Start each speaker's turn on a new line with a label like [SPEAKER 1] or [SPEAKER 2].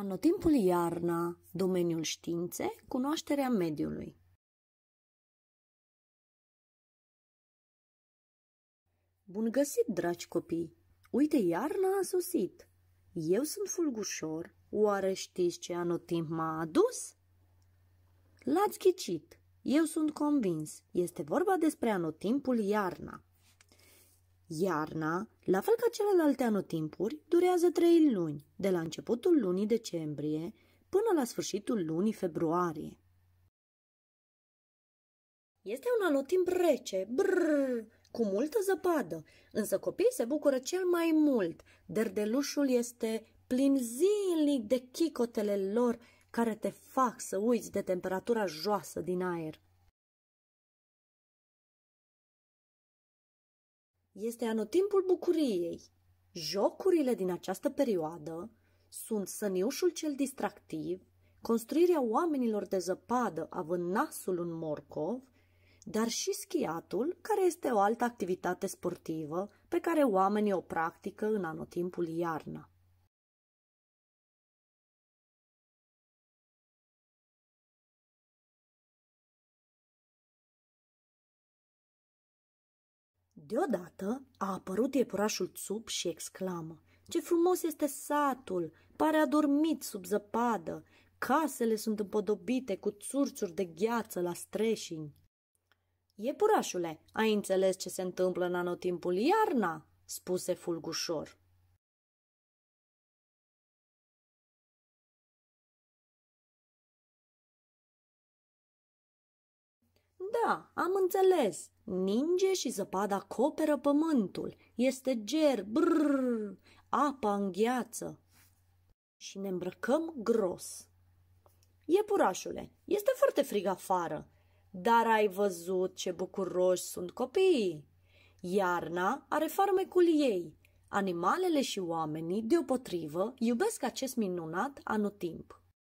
[SPEAKER 1] Anotimpul iarna, domeniul științe, cunoașterea mediului. Bun găsit,
[SPEAKER 2] dragi copii! Uite, iarna a sosit! Eu sunt fulgușor, oare știți ce anotimp m-a adus? L-ați ghicit! Eu sunt convins, este vorba despre anotimpul iarna. Iarna, la fel ca celelalte anotimpuri, durează trei luni, de la începutul lunii decembrie până la sfârșitul lunii februarie. Este un anotimp rece, brrr, cu multă zăpadă, însă copiii se bucură cel mai mult. Derdelușul este plin zilnic de chicotele lor care te fac să uiți de temperatura joasă din aer.
[SPEAKER 1] este anotimpul
[SPEAKER 2] bucuriei. Jocurile din această perioadă sunt săniușul cel distractiv, construirea oamenilor de zăpadă având nasul în morcov, dar și schiatul, care este o altă activitate sportivă pe care oamenii o practică în anotimpul iarna.
[SPEAKER 1] Deodată a apărut
[SPEAKER 2] iepurașul țup și exclamă. Ce frumos este satul! Pare adormit sub zăpadă! Casele sunt împodobite cu țurțuri de gheață la streșini. Iepurașule, ai înțeles ce se întâmplă în anotimpul iarna?"
[SPEAKER 1] spuse fulgușor.
[SPEAKER 2] Da, am înțeles. Ninge și zăpada acoperă pământul. Este ger, brrr, apa îngheață. Și ne îmbrăcăm gros. Iepurașule, este foarte frig afară, dar ai văzut ce bucuroși sunt copiii. Iarna are farmecul ei. Animalele și oamenii, deopotrivă, iubesc acest minunat
[SPEAKER 1] anotimp.